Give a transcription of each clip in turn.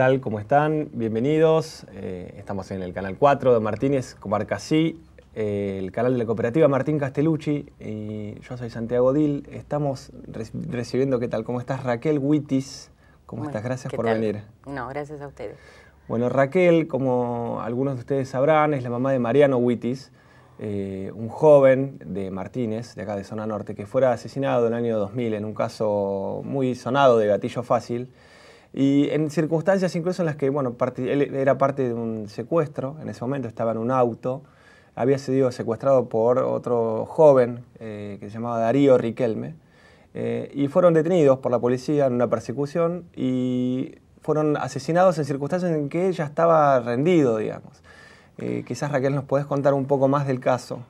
tal? ¿Cómo están? Bienvenidos. Eh, estamos en el canal 4 de Martínez, Comarca eh, el canal de la cooperativa Martín Castellucci. Y yo soy Santiago Dil. Estamos recibiendo, ¿qué tal? ¿Cómo estás? Raquel Huitis. ¿Cómo estás? Gracias por venir. No, gracias a ustedes. Bueno, Raquel, como algunos de ustedes sabrán, es la mamá de Mariano Huitis, eh, un joven de Martínez, de acá de Zona Norte, que fue asesinado en el año 2000 en un caso muy sonado de gatillo fácil. Y en circunstancias incluso en las que, bueno, él era parte de un secuestro, en ese momento estaba en un auto, había sido secuestrado por otro joven eh, que se llamaba Darío Riquelme, eh, y fueron detenidos por la policía en una persecución y fueron asesinados en circunstancias en que ya estaba rendido, digamos. Eh, quizás Raquel nos puedes contar un poco más del caso.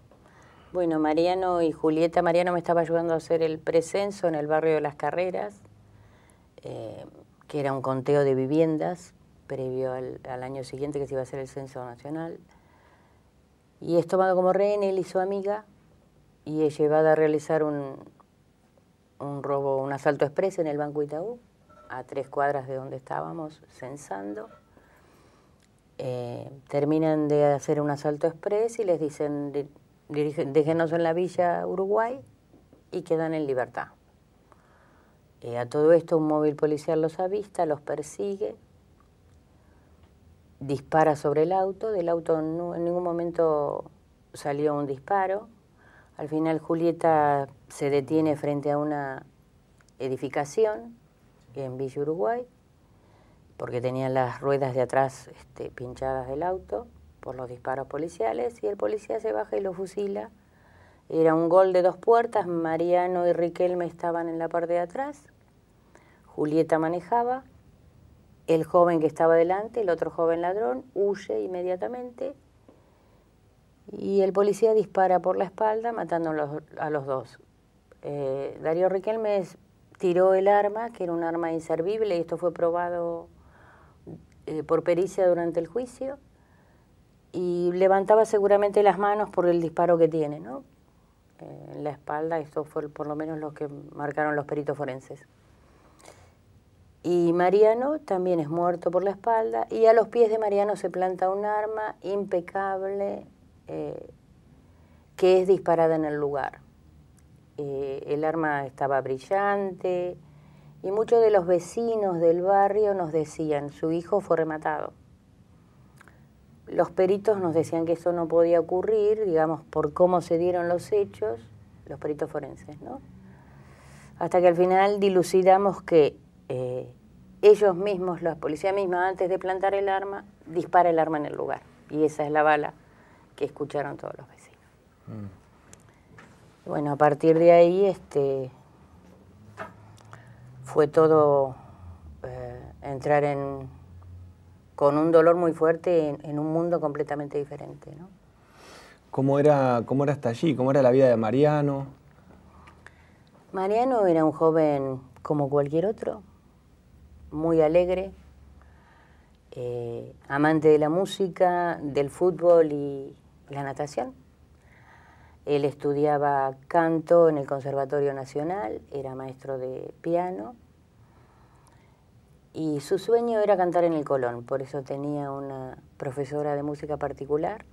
Bueno, Mariano y Julieta, Mariano me estaba ayudando a hacer el presenso en el barrio de las Carreras que era un conteo de viviendas previo al, año siguiente que se iba a hacer el censo nacional. Y es tomado como rehén él y su amiga y es llevada a realizar un, un robo, un asalto expreso en el Banco Itaú, a tres cuadras de donde estábamos censando. Eh, terminan de hacer un asalto express y les dicen, déjenos en la villa Uruguay y quedan en libertad. Eh, a todo esto un móvil policial los avista, los persigue, dispara sobre el auto, del auto en ningún momento salió un disparo. Al final Julieta se detiene frente a una edificación en Villa Uruguay, porque tenía las ruedas de atrás este, pinchadas del auto por los disparos policiales, y el policía se baja y lo fusila. Era un gol de dos puertas, Mariano y Riquelme estaban en la parte de atrás. Julieta manejaba, el joven que estaba delante, el otro joven ladrón, huye inmediatamente y el policía dispara por la espalda matando a los dos. Eh, Darío Riquelme tiró el arma, que era un arma inservible, y esto fue probado eh, por pericia durante el juicio, y levantaba seguramente las manos por el disparo que tiene, ¿no? Eh, en la espalda, esto fue por lo menos lo que marcaron los peritos forenses y Mariano también es muerto por la espalda y a los pies de Mariano se planta un arma impecable eh, que es disparada en el lugar. Eh, el arma estaba brillante y muchos de los vecinos del barrio nos decían, su hijo fue rematado. Los peritos nos decían que eso no podía ocurrir, digamos, por cómo se dieron los hechos, los peritos forenses, ¿no? Hasta que al final dilucidamos que eh, ellos mismos, la policía misma, antes de plantar el arma, dispara el arma en el lugar. Y esa es la bala que escucharon todos los vecinos. Mm. Bueno, a partir de ahí este, fue todo eh, entrar en, con un dolor muy fuerte en, un mundo completamente diferente. ¿no? era, ¿Cómo era hasta allí? ¿Cómo era la vida de Mariano? Mariano era un joven como cualquier otro, muy alegre, eh, amante de la música, del fútbol y la natación. Él estudiaba canto en el Conservatorio Nacional, era maestro de piano y su sueño era cantar en el Colón, por eso tenía una profesora de música particular.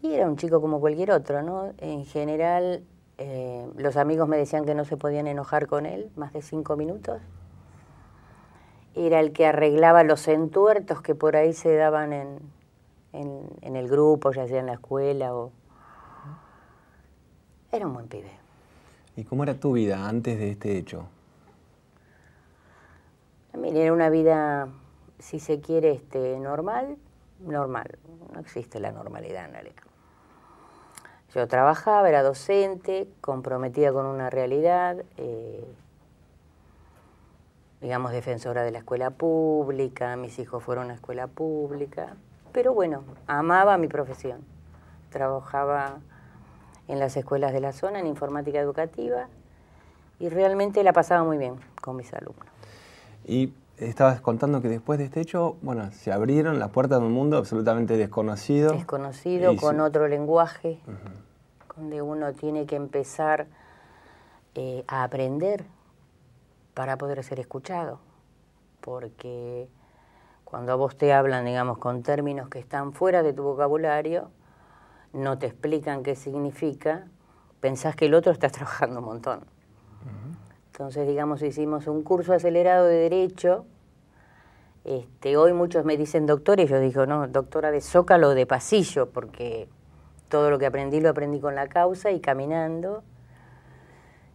Y era un chico como cualquier otro, ¿no? En general eh, los amigos me decían que no se podían enojar con él más de cinco minutos. Era el que arreglaba los entuertos que por ahí se daban en, el grupo, ya sea en la escuela Era un buen pibe. ¿Y cómo era tu vida antes de este hecho? era una vida, si se quiere, este, normal, normal. No existe la normalidad, en Alemania yo trabajaba, era docente, comprometida con una realidad, eh, digamos, defensora de la escuela pública, mis hijos fueron a escuela pública, pero bueno, amaba mi profesión. Trabajaba en las escuelas de la zona, en informática educativa, y realmente la pasaba muy bien con mis alumnos. Y estabas contando que después de este hecho, bueno, se abrieron las puertas de un mundo absolutamente desconocido. Desconocido, con otro lenguaje, donde uno tiene que empezar eh, a aprender para poder ser escuchado. Porque cuando a vos te hablan, digamos, con términos que están fuera de tu vocabulario, no te explican qué significa, pensás que el otro estás trabajando un montón. Entonces, digamos, hicimos un curso acelerado de Derecho. Este, hoy muchos me dicen doctor y yo digo, no, doctora de zócalo de pasillo, porque todo lo que aprendí lo aprendí con la causa y caminando.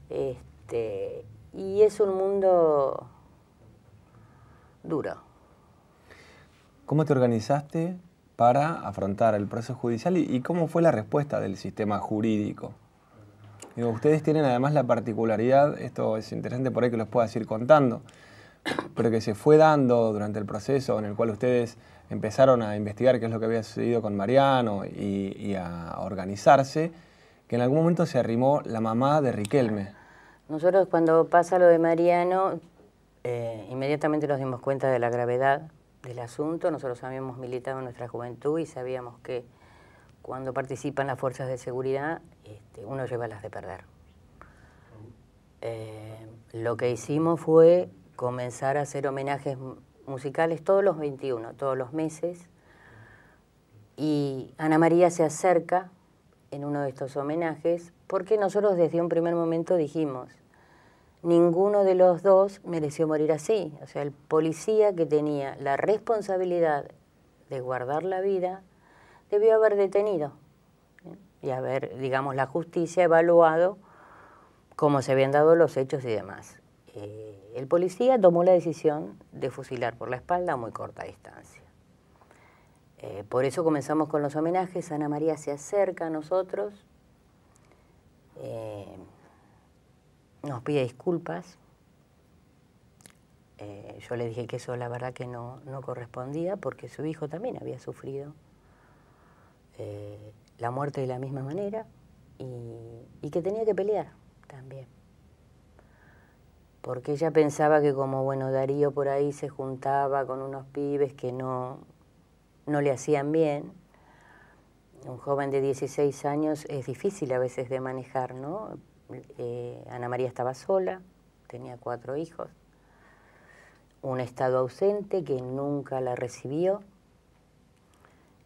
Este, y es un mundo duro. ¿Cómo te organizaste para afrontar el proceso judicial y cómo fue la respuesta del sistema jurídico? ustedes tienen además la particularidad, esto es interesante por ahí que los puedas ir contando, pero que se fue dando durante el proceso en el cual ustedes empezaron a investigar qué es lo que había sucedido con Mariano y, a organizarse, que en algún momento se arrimó la mamá de Riquelme. Nosotros cuando pasa lo de Mariano, eh, inmediatamente nos dimos cuenta de la gravedad del asunto. Nosotros habíamos militado en nuestra juventud y sabíamos que cuando participan las fuerzas de seguridad este, uno lleva las de perder. Eh, lo que hicimos fue comenzar a hacer homenajes musicales todos los 21, todos los meses. Y Ana María se acerca en uno de estos homenajes porque nosotros desde un primer momento dijimos, ninguno de los dos mereció morir así. O sea, el policía que tenía la responsabilidad de guardar la vida debió haber detenido y haber, digamos, la justicia evaluado cómo se habían dado los hechos y demás. Eh, el policía tomó la decisión de fusilar por la espalda a muy corta distancia. Eh, por eso comenzamos con los homenajes. Ana María se acerca a nosotros, eh, nos pide disculpas. yo le dije que eso la verdad que no, no correspondía porque su hijo también había sufrido la muerte de la misma manera y, que tenía que pelear también. Porque ella pensaba que como bueno Darío por ahí se juntaba con unos pibes que no, no le hacían bien, un joven de 16 años es difícil a veces de manejar, ¿no? Eh, Ana María estaba sola, tenía cuatro hijos, un estado ausente que nunca la recibió,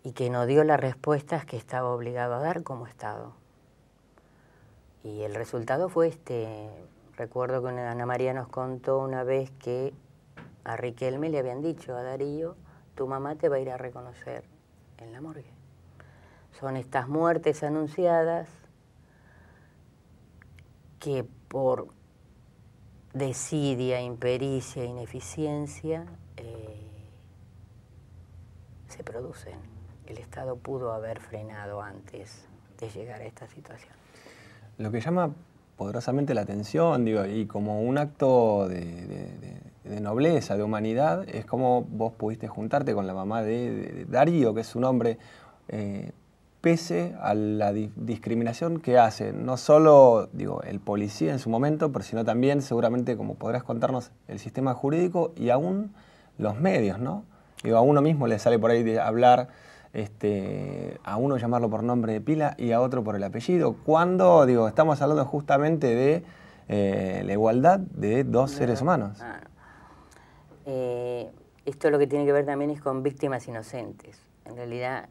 y que no dio las respuestas que estaba obligado a dar como Estado. Y el resultado fue este. Recuerdo que Ana María nos contó una vez que a Riquelme le habían dicho a Darío, tu mamá te va a ir a reconocer en la morgue. Son estas muertes anunciadas que por desidia, impericia, ineficiencia, eh, se producen el Estado pudo haber frenado antes de llegar a esta situación. Lo que llama poderosamente la atención, digo, y como un acto de, nobleza, de humanidad, es como vos pudiste juntarte con la mamá de, Darío, que es un hombre, eh, pese a la discriminación que hace, no solo digo, el policía en su momento, pero sino también, seguramente, como podrás contarnos, el sistema jurídico y aún los medios, ¿no? Digo, a uno mismo le sale por ahí de hablar este, a uno llamarlo por nombre de pila y a otro por el apellido, cuando, digo, estamos hablando justamente de eh, la igualdad de dos seres humanos. Ah. Eh, esto lo que tiene que ver también es con víctimas inocentes. En realidad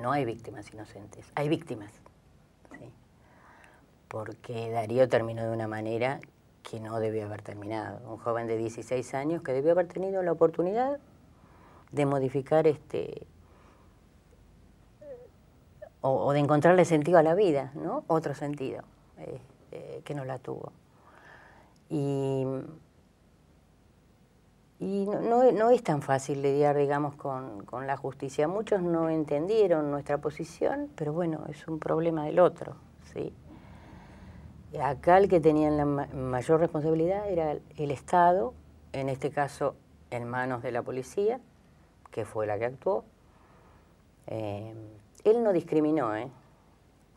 no hay víctimas inocentes, hay víctimas. Porque Darío terminó de una manera que no debió haber terminado. Un joven de 16 años que debió haber tenido la oportunidad de modificar este, o, de encontrarle sentido a la vida, ¿no? Otro sentido este, que no la tuvo. Y, no, es tan fácil lidiar, digamos, con, la justicia. Muchos no entendieron nuestra posición, pero bueno, es un problema del otro, ¿sí? Acá el que tenía la mayor responsabilidad era el, Estado, en este caso en manos de la policía, que fue la que actuó. Eh, él no discriminó, ¿eh?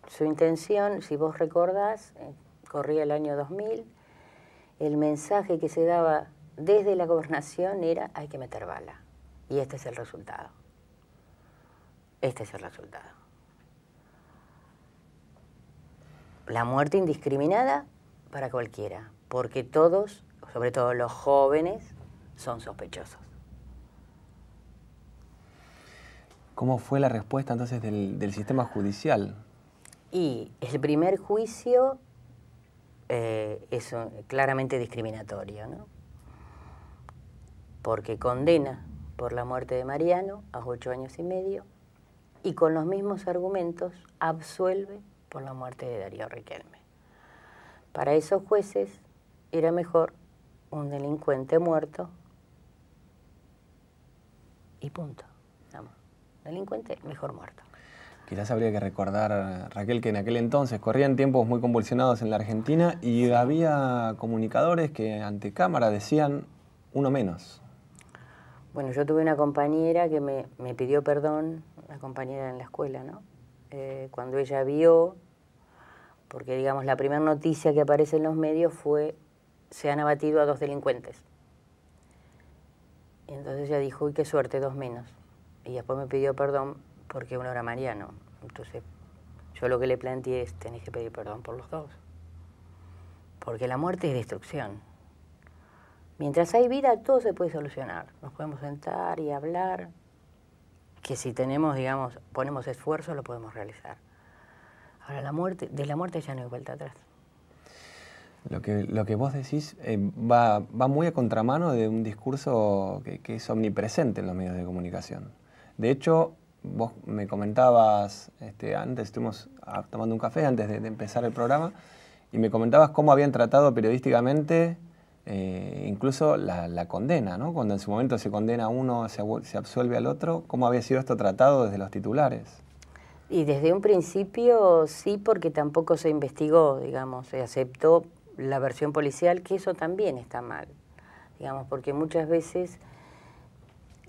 Su intención, si vos recordás, eh, corría el año 2000, el mensaje que se daba desde la gobernación era hay que meter bala. Y este es el resultado. Este es el resultado. La muerte indiscriminada para cualquiera, porque todos, sobre todo los jóvenes, son sospechosos. ¿Cómo fue la respuesta entonces del, sistema judicial? Y el primer juicio eh, es claramente discriminatorio, ¿no? porque condena por la muerte de Mariano a ocho años y medio y con los mismos argumentos absuelve por la muerte de Darío Riquelme. Para esos jueces era mejor un delincuente muerto y punto delincuente, mejor muerto. Quizás habría que recordar, Raquel, que en aquel entonces corrían tiempos muy convulsionados en la Argentina y había comunicadores que ante cámara decían uno menos. Bueno, yo tuve una compañera que me, pidió perdón, una compañera en la escuela, ¿no? Eh, cuando ella vio, porque digamos la primera noticia que aparece en los medios fue se han abatido a dos delincuentes. Y entonces ella dijo, uy, qué suerte, dos menos y después me pidió perdón porque uno era mariano. Entonces, yo lo que le planteé es, tenés que pedir perdón por los dos. Porque la muerte es destrucción. Mientras hay vida, todo se puede solucionar. Nos podemos sentar y hablar, que si tenemos, digamos, ponemos esfuerzo, lo podemos realizar. Ahora, la muerte, de la muerte ya no hay vuelta atrás. Lo que, lo que vos decís eh, va, va, muy a contramano de un discurso que es omnipresente en los medios de comunicación. De hecho, vos me comentabas, este, antes estuvimos ah, tomando un café antes de, empezar el programa, y me comentabas cómo habían tratado periodísticamente eh, incluso la, condena, ¿no? Cuando en su momento se condena a uno, se, se absuelve al otro, ¿cómo había sido esto tratado desde los titulares? Y desde un principio sí, porque tampoco se investigó, digamos, se aceptó la versión policial, que eso también está mal, digamos, porque muchas veces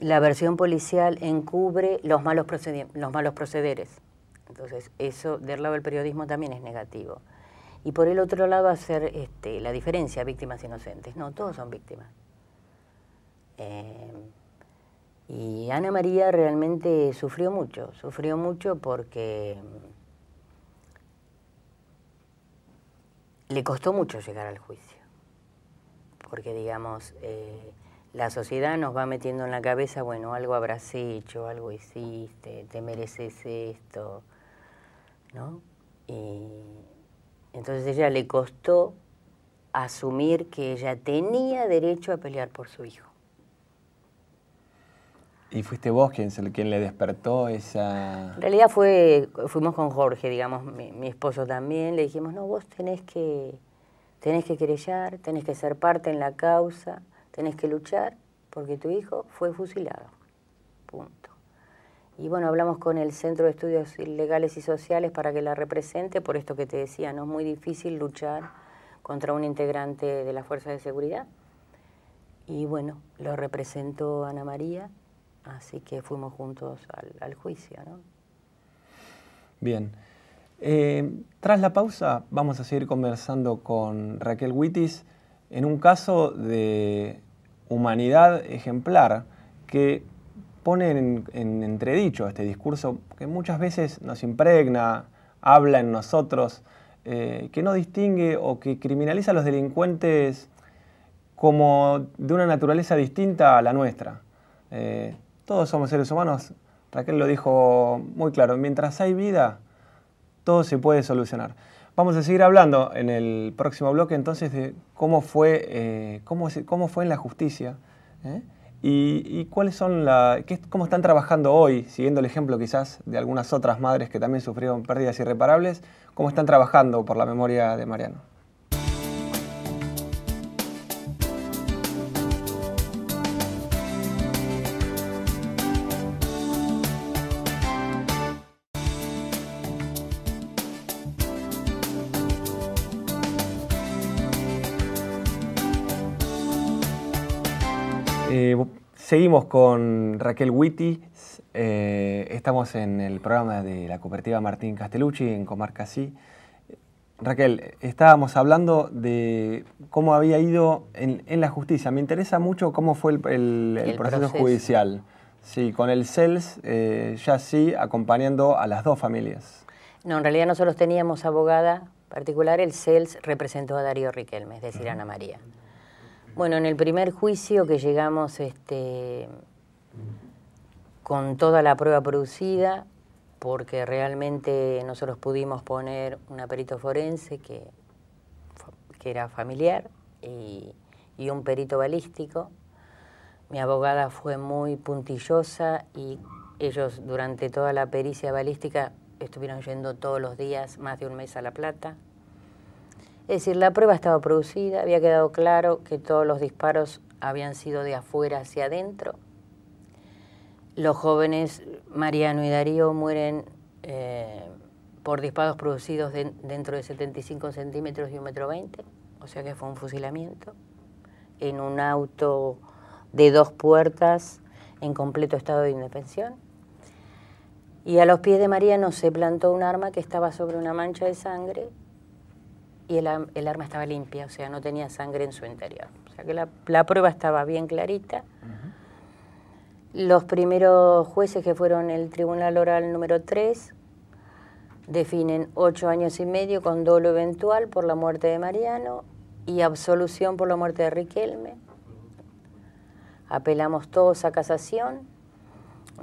la versión policial encubre los malos, los malos procederes. Entonces, eso del lado del periodismo también es negativo. Y por el otro lado, hacer este, la diferencia, víctimas inocentes. No, todos son víctimas. Eh, y Ana María realmente sufrió mucho, sufrió mucho porque mm, le costó mucho llegar al juicio. Porque, digamos, eh, la sociedad nos va metiendo en la cabeza, bueno, algo habrás hecho, algo hiciste, te mereces esto, ¿no? Y entonces ella le costó asumir que ella tenía derecho a pelear por su hijo. ¿Y fuiste vos quien, quien le despertó esa...? En realidad fue, fuimos con Jorge, digamos, mi, esposo también, le dijimos, no, vos tenés que, tenés que querellar, tenés que ser parte en la causa, tenés que luchar porque tu hijo fue fusilado. Punto. Y bueno, hablamos con el Centro de Estudios Legales y Sociales para que la represente, por esto que te decía, no es muy difícil luchar contra un integrante de la Fuerza de Seguridad. Y bueno, lo representó Ana María, así que fuimos juntos al, juicio. ¿no? Bien. Eh, tras la pausa vamos a seguir conversando con Raquel Wittis en un caso de humanidad ejemplar que pone en, entredicho este discurso que muchas veces nos impregna, habla en nosotros, eh, que no distingue o que criminaliza a los delincuentes como de una naturaleza distinta a la nuestra. Eh, todos somos seres humanos, Raquel lo dijo muy claro, mientras hay vida, todo se puede solucionar. Vamos a seguir hablando en el próximo bloque entonces de cómo fue, eh, cómo, fue en la justicia ¿eh? y, cuáles son cómo están trabajando hoy, siguiendo el ejemplo quizás de algunas otras madres que también sufrieron pérdidas irreparables, cómo están trabajando por la memoria de Mariano. Seguimos con Raquel Witty. Eh, estamos en el programa de la cooperativa Martín Castellucci en Comarca Sí. Raquel, estábamos hablando de cómo había ido en, la justicia. Me interesa mucho cómo fue el, proceso, judicial. Sí, con el CELS, eh, ya sí, acompañando a las dos familias. No, en realidad nosotros teníamos abogada particular, el CELS representó a Darío Riquelme, es decir, a Ana María. Bueno, en el primer juicio que llegamos este, con toda la prueba producida, porque realmente nosotros pudimos poner un perito forense que, era familiar y un perito balístico. Mi abogada fue muy puntillosa y ellos durante toda la pericia balística estuvieron yendo todos los días, más de un mes a La Plata, es decir, la prueba estaba producida, había quedado claro que todos los disparos habían sido de afuera hacia adentro. Los jóvenes Mariano y Darío mueren eh, por disparos producidos dentro de 75 centímetros y 1,20 metro o sea que fue un fusilamiento, en un auto de dos puertas en completo estado de indefensión. Y a los pies de Mariano se plantó un arma que estaba sobre una mancha de sangre y el, arma estaba limpia, o sea, no tenía sangre en su interior. O sea que la, prueba estaba bien clarita. Los primeros jueces que fueron el Tribunal Oral número 3 definen ocho años y medio con dolo eventual por la muerte de Mariano y absolución por la muerte de Riquelme. Apelamos todos a casación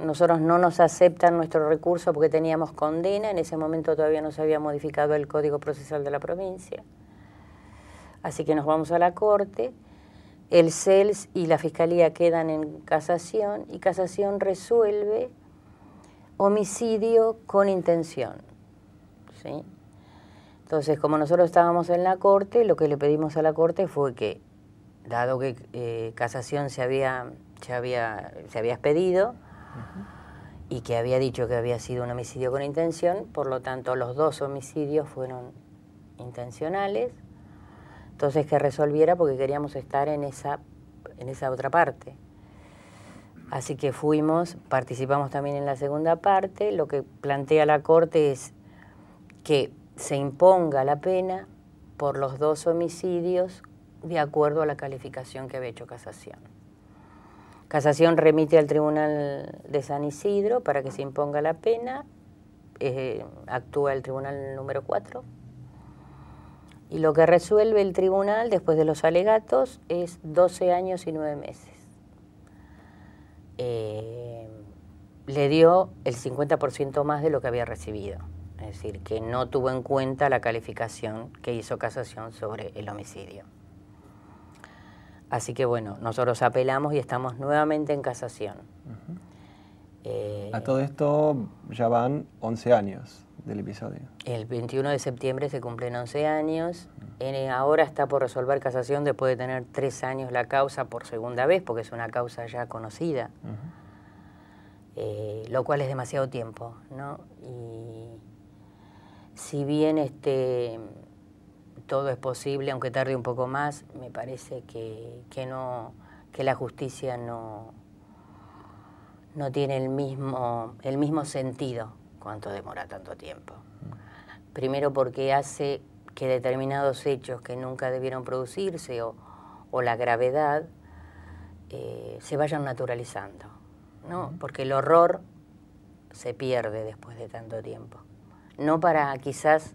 nosotros no nos aceptan nuestro recurso porque teníamos condena, en ese momento todavía no se había modificado el Código Procesal de la provincia. Así que nos vamos a la Corte, el CELS y la Fiscalía quedan en casación y casación resuelve homicidio con intención. ¿sí? Entonces, como nosotros estábamos en la Corte, lo que le pedimos a la Corte fue que, dado que eh, casación se había, se se había expedido, y que había dicho que había sido un homicidio con intención, por lo tanto los dos homicidios fueron intencionales, entonces que resolviera porque queríamos estar en esa, en esa otra parte. Así que fuimos, participamos también en la segunda parte, lo que plantea la Corte es que se imponga la pena por los dos homicidios de acuerdo a la calificación que había hecho casación. Casación remite al Tribunal de San Isidro para que se imponga la pena, eh, actúa el Tribunal número 4. Y lo que resuelve el tribunal después de los alegatos es 12 años y 9 meses. Eh, le dio el 50% más de lo que había recibido. Es decir, que no tuvo en cuenta la calificación que hizo casación sobre el homicidio. Así que bueno, nosotros apelamos y estamos nuevamente en casación. Eh, a todo esto ya van 11 años del episodio. El 21 de septiembre se cumplen 11 años. Eh, ahora está por resolver casación después de tener tres años la causa por segunda vez, porque es una causa ya conocida. Eh, lo cual es demasiado tiempo, ¿no? Y si bien este todo es posible, aunque tarde un poco más, me parece que, no, que la justicia no, no tiene el mismo, el mismo sentido cuanto demora tanto tiempo. Primero porque hace que determinados hechos que nunca debieron producirse o, la gravedad eh, se vayan naturalizando, ¿no? Porque el horror se pierde después de tanto tiempo. No para quizás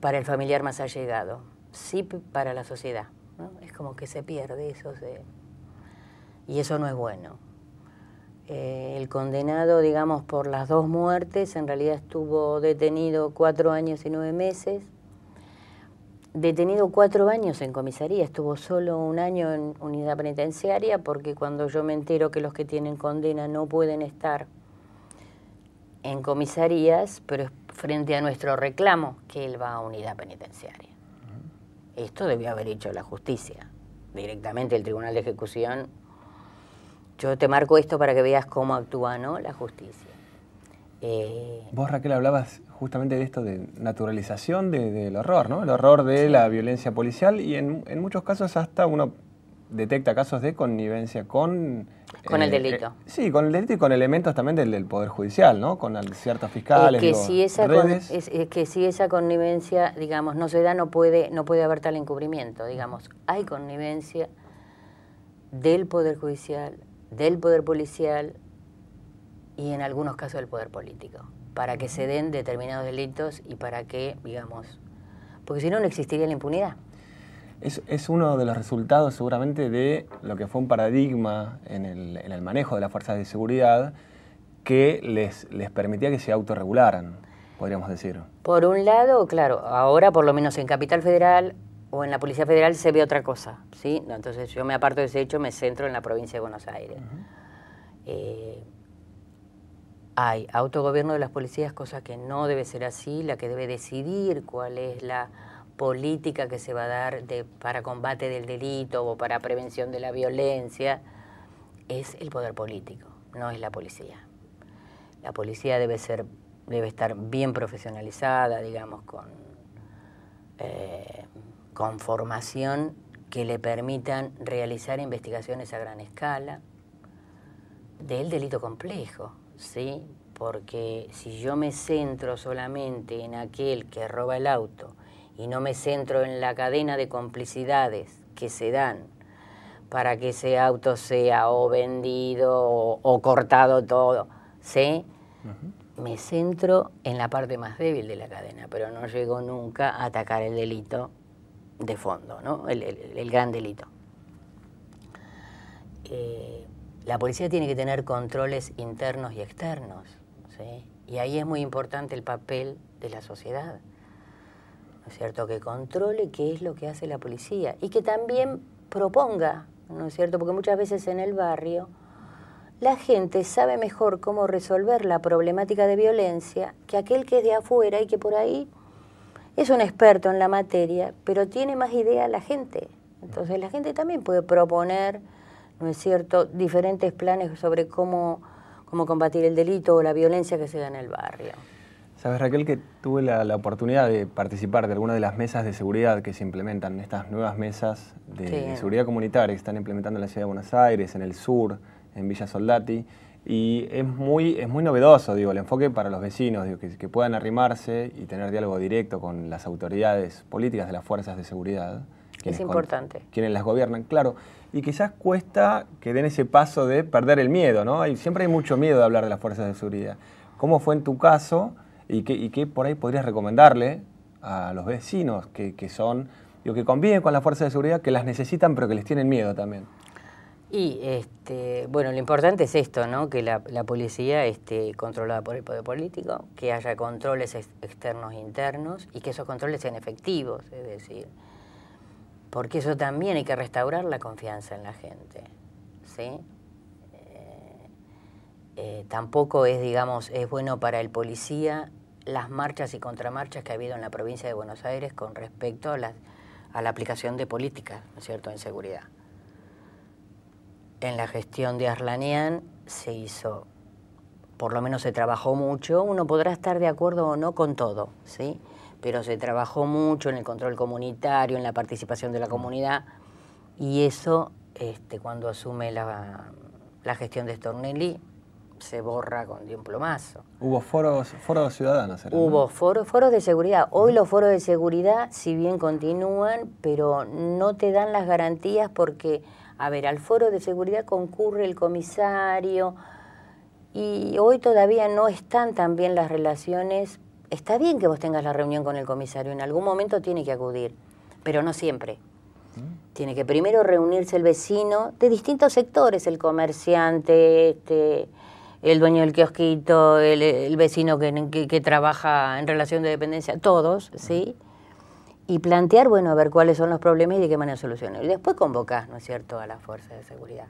para el familiar más allegado, sí para la sociedad. Es como que se pierde eso. Y eso no es bueno. Eh, el condenado, digamos, por las dos muertes, en realidad estuvo detenido cuatro años y nueve meses. Detenido cuatro años en comisaría, estuvo solo un año en unidad penitenciaria porque cuando yo me entero que los que tienen condena no pueden estar en comisarías, pero es frente a nuestro reclamo que él va a unidad penitenciaria. Esto debió haber hecho la justicia, directamente el Tribunal de Ejecución. Yo te marco esto para que veas cómo actúa ¿no? la justicia. Eh, Vos, Raquel, hablabas justamente de esto de naturalización del horror, ¿no? El horror de la violencia policial y en muchos casos hasta uno detecta casos de connivencia con... Con el eh, delito. Eh, sí, con el delito y con elementos también del, Poder Judicial, ¿no? Con ciertas fiscales, es que si esa es, que si esa connivencia, digamos, no se da, no puede, no puede haber tal encubrimiento, digamos. Hay connivencia del Poder Judicial, del Poder Policial y en algunos casos del Poder Político, para que se den determinados delitos y para que, digamos, porque si no, no existiría la impunidad es, uno de los resultados seguramente de lo que fue un paradigma en el, manejo de las fuerzas de seguridad que les, les permitía que se autorregularan, podríamos decir. Por un lado, claro, ahora por lo menos en Capital Federal o en la Policía Federal se ve otra cosa, ¿sí? Entonces yo me aparto de ese hecho, me centro en la provincia de Buenos Aires. Eh, hay autogobierno de las policías, cosa que no debe ser así, la que debe decidir cuál es la política que se va a dar para combate del delito o para prevención de la violencia es el poder político, no es la policía. La policía debe ser, debe estar bien profesionalizada, digamos, con, eh, con formación que le permitan realizar investigaciones a gran escala del delito complejo, ¿sí? Porque si yo me centro solamente en aquel que roba el auto y no me centro en la cadena de complicidades que se dan para que ese auto sea o vendido o, cortado todo, ¿sí? Me centro en la parte más débil de la cadena, pero no llego nunca a atacar el delito de fondo, ¿no? El, gran delito. Eh, la policía tiene que tener controles internos y externos, ¿sí? Y ahí es muy importante el papel de la sociedad cierto?, que controle qué es lo que hace la policía y que también proponga, ¿no es cierto?, porque muchas veces en el barrio la gente sabe mejor cómo resolver la problemática de violencia que aquel que es de afuera y que por ahí es un experto en la materia, pero tiene más idea la gente. Entonces la gente también puede proponer, ¿no es cierto?, diferentes planes sobre cómo, cómo combatir el delito o la violencia que se da en el barrio. Sabes, Raquel, que tuve la, oportunidad de participar de alguna de las mesas de seguridad que se implementan, estas nuevas mesas de, seguridad comunitaria que están implementando en la ciudad de Buenos Aires, en el sur, en Villa Soldati. Y es muy, es muy novedoso, digo, el enfoque para los vecinos, que, puedan arrimarse y tener diálogo directo con las autoridades políticas de las fuerzas de seguridad. Es importante. quienes las gobiernan, claro. Y quizás cuesta que den ese paso de perder el miedo, ¿no? siempre hay mucho miedo de hablar de las fuerzas de seguridad. ¿Cómo fue en tu caso? y que, por ahí podrías recomendarle a los vecinos que, son, digo, que conviven con las fuerzas de seguridad, que las necesitan pero que les tienen miedo también. Y este, bueno, lo importante es esto, ¿no? Que la, policía esté controlada por el poder político, que haya controles externos e internos y que esos controles sean efectivos, es decir, porque eso también hay que restaurar la confianza en la gente, ¿sí? Eh, eh, tampoco es, digamos, es bueno para el policía las marchas y contramarchas que ha habido en la provincia de Buenos Aires con respecto a la, aplicación de políticas, es cierto?, en seguridad. En la gestión de Arlanian se hizo, por lo menos se trabajó mucho, uno podrá estar de acuerdo o no con todo, ¿sí? Pero se trabajó mucho en el control comunitario, en la participación de la comunidad, y eso, este, cuando asume la, la gestión de Stornelli, se borra con de Hubo foros, foros ciudadanos. Hubo foros, foros de seguridad. Hoy los foros de seguridad, si bien continúan, pero no te dan las garantías porque, a ver, al foro de seguridad concurre el comisario y hoy todavía no están tan bien las relaciones. Está bien que vos tengas la reunión con el comisario, en algún momento tiene que acudir, pero no siempre. Mm. Tiene que primero reunirse el vecino de distintos sectores, el comerciante, este, el dueño del kiosquito, el, el vecino que, trabaja en relación de dependencia, todos, ¿sí? Y plantear, bueno, a ver cuáles son los problemas y de qué manera solucionar. Y después convocás, ¿no es cierto?, a las fuerzas de seguridad.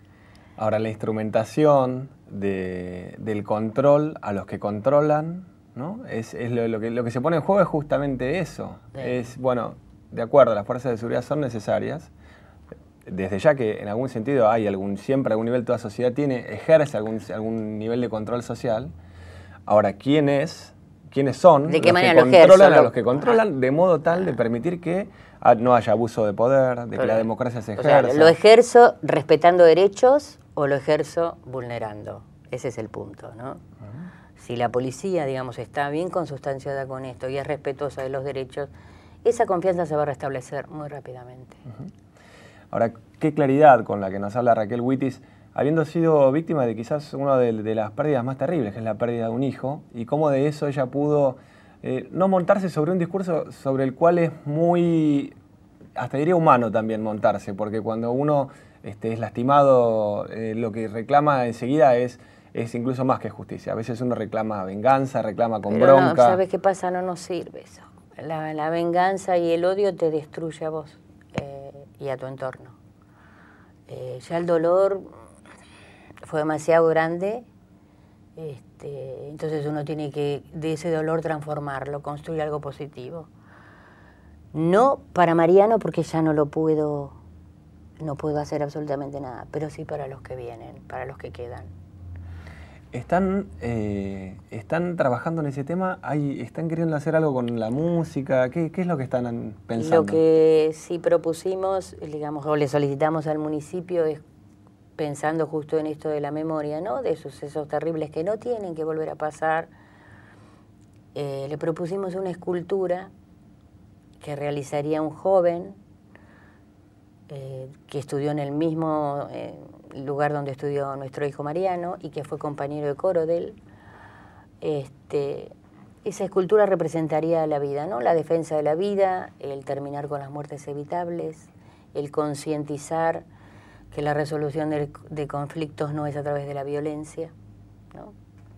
Ahora, la instrumentación de, del control a los que controlan, ¿no? Es, es lo, que, lo que se pone en juego es justamente eso. Es, bueno, de acuerdo, las fuerzas de seguridad son necesarias, desde ya que en algún sentido hay algún, siempre algún nivel toda sociedad tiene, ejerce algún, nivel de control social. Ahora, ¿quién es? ¿Quiénes son? ¿De qué los manera que controlan a los que controlan de modo tal de permitir que ah, no haya abuso de poder, de que la democracia se ejerza? ¿Lo ejerzo respetando derechos o lo ejerzo vulnerando? Ese es el punto, ¿no? Ah. Si la policía, digamos, está bien consustanciada con esto y es respetuosa de los derechos, esa confianza se va a restablecer muy rápidamente. Ahora, qué claridad con la que nos habla Raquel Wittis, habiendo sido víctima de quizás una de, las pérdidas más terribles, que es la pérdida de un hijo, y cómo de eso ella pudo eh, no montarse sobre un discurso sobre el cual es muy, hasta diría humano también montarse, porque cuando uno este, es lastimado, eh, lo que reclama enseguida es es incluso más que justicia. A veces uno reclama venganza, reclama con bronca. No, ¿Sabes qué pasa? No nos sirve eso. La, la venganza y el odio te destruye a vos y a tu entorno. Eh, ya el dolor fue demasiado grande, este, entonces uno tiene que de ese dolor transformarlo, construir algo positivo. No para Mariano porque ya no lo puedo, no puedo hacer absolutamente nada, pero sí para los que vienen, para los que quedan están, eh, están trabajando en ese tema? ahí ¿Están queriendo hacer algo con la música? ¿Qué, es lo que están pensando? Lo que sí propusimos, digamos, o le solicitamos al municipio pensando justo en esto de la memoria, ¿no? De sucesos terribles que no tienen que volver a pasar. Eh, le propusimos una escultura que realizaría un joven eh, que estudió en el mismo eh, lugar donde estudió nuestro hijo Mariano y que fue compañero de coro de él. Este, esa escultura representaría la vida, ¿no? La defensa de la vida, el terminar con las muertes evitables, el concientizar que la resolución de, conflictos no es a través de la violencia,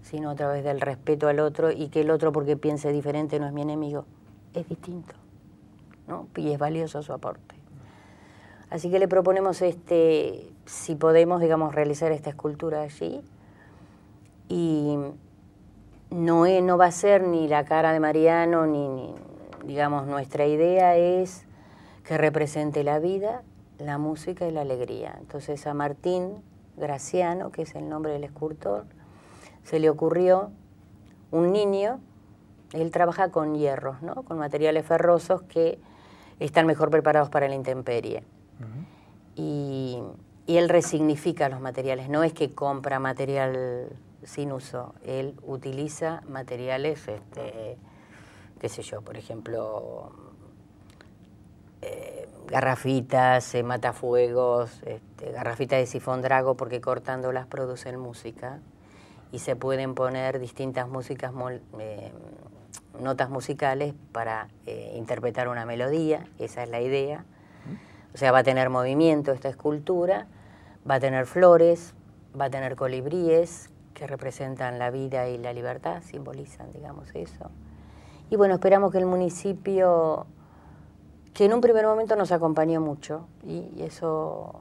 sino a través del respeto al otro y que el otro porque piense diferente no es mi enemigo, es distinto, ¿no? Y es valioso su aporte. Así que le proponemos este, si podemos, digamos, realizar esta escultura allí. Y no, no va a ser ni la cara de Mariano, ni, digamos, nuestra idea es que represente la vida, la música y la alegría. Entonces a Martín Graciano, que es el nombre del escultor, se le ocurrió un niño, él trabaja con hierros, ¿no? con materiales ferrosos que están mejor preparados para la intemperie y, él resignifica los materiales, no es que compra material sin uso, él utiliza materiales, este, qué sé yo, por ejemplo, eh, garrafitas, eh, matafuegos, este, garrafitas de sifón drago porque cortándolas producen música y se pueden poner distintas músicas, eh, notas musicales para interpretar una melodía, esa es la idea o sea, va a tener movimiento esta escultura, va a tener flores, va a tener colibríes que representan la vida y la libertad, simbolizan, digamos, eso. Y bueno, esperamos que el municipio, que en un primer momento nos acompañó mucho, y, eso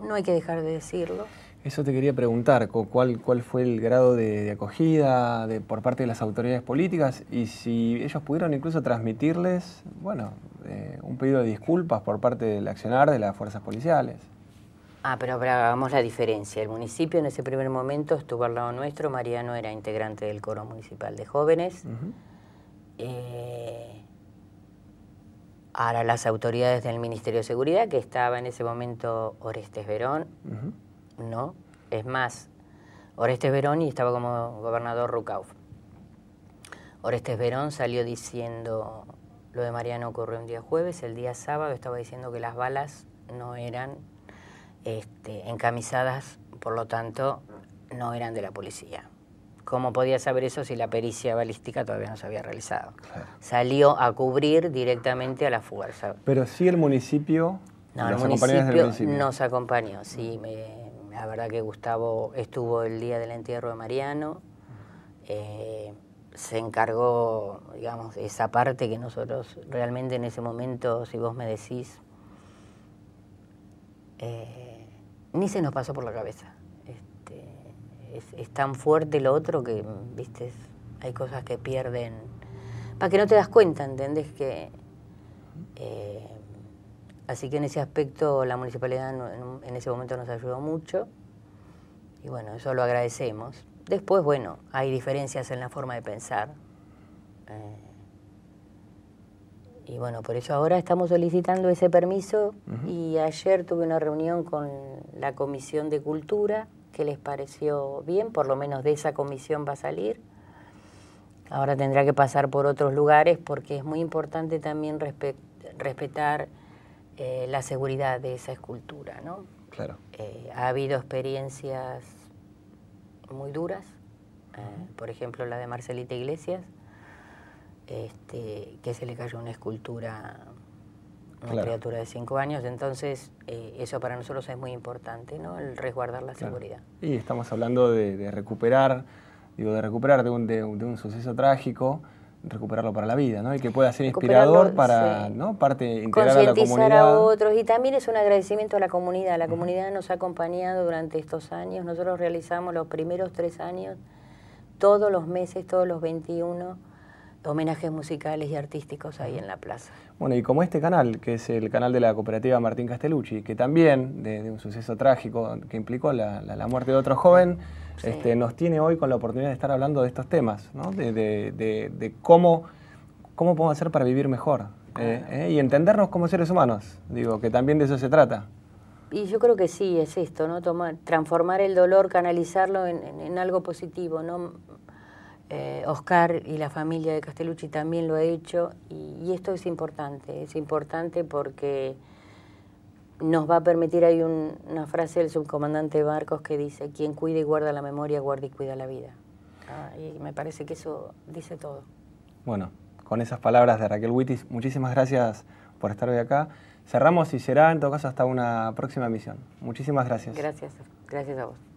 no hay que dejar de decirlo. Eso te quería preguntar, ¿cuál, cuál fue el grado de, acogida de, por parte de las autoridades políticas y si ellos pudieron incluso transmitirles, bueno, eh, un pedido de disculpas por parte del accionar de las fuerzas policiales. Ah, pero, hagamos la diferencia. El municipio en ese primer momento estuvo al lado nuestro. Mariano era integrante del coro municipal de jóvenes. Eh, ahora las autoridades del Ministerio de Seguridad, que estaba en ese momento Orestes Verón, ¿no? Es más, Orestes Verón y estaba como gobernador Rucauf. Orestes Verón salió diciendo lo de Mariano ocurrió un día jueves, el día sábado estaba diciendo que las balas no eran este, encamisadas, por lo tanto, no eran de la policía. ¿Cómo podía saber eso si la pericia balística todavía no se había realizado? Salió a cubrir directamente a la fuerza. Pero sí el municipio, no, nos acompañó. Sí, la verdad que Gustavo estuvo el día del entierro de Mariano. Eh, se encargó, digamos, esa parte que nosotros realmente en ese momento, si vos me decís, eh, ni se nos pasó por la cabeza. Este, es, tan fuerte lo otro que, viste, hay cosas que pierden, para que no te das cuenta, ¿entendés? Que, eh, así que en ese aspecto la municipalidad en ese momento nos ayudó mucho y bueno, eso lo agradecemos. Después, bueno, hay diferencias en la forma de pensar. Eh, y bueno, por eso ahora estamos solicitando ese permiso y ayer tuve una reunión con la Comisión de Cultura, que les pareció bien, por lo menos de esa comisión va a salir. Ahora tendrá que pasar por otros lugares porque es muy importante también respetar eh, la seguridad de esa escultura, ¿no? Claro. Eh, ha habido experiencias muy duras, eh, por ejemplo la de Marcelita Iglesias, este, que se le cayó una escultura a una criatura de cinco años, entonces eh, eso para nosotros es muy importante, ¿no? el resguardar la seguridad. Y estamos hablando de, recuperar, digo, de recuperar de un, de un suceso trágico recuperarlo para la vida, ¿no? Y que pueda ser inspirador para ¿no? parte integral a la comunidad. a otros y también es un agradecimiento a la comunidad. La comunidad nos ha acompañado durante estos años. Nosotros realizamos los primeros tres años, todos los meses, todos los 21 homenajes musicales y artísticos ahí en la plaza. Bueno, y como este canal, que es el canal de la cooperativa Martín Castellucci, que también, de, un suceso trágico que implicó la, muerte de otro joven, este, nos tiene hoy con la oportunidad de estar hablando de estos temas, ¿no? de, cómo, cómo podemos hacer para vivir mejor eh, eh, y entendernos como seres humanos, digo, que también de eso se trata. Y yo creo que sí, es esto, ¿no? Tomar, transformar el dolor, canalizarlo en, en algo positivo, ¿no? Eh, Oscar y la familia de Castellucci también lo ha hecho y, esto es importante, es importante porque nos va a permitir, hay un, una frase del subcomandante Barcos que dice, quien cuida y guarda la memoria, guarda y cuida la vida. Ah, y me parece que eso dice todo. Bueno, con esas palabras de Raquel Wittis, muchísimas gracias por estar hoy acá. Cerramos y será en todo caso hasta una próxima emisión. Muchísimas gracias. Gracias, gracias a vos.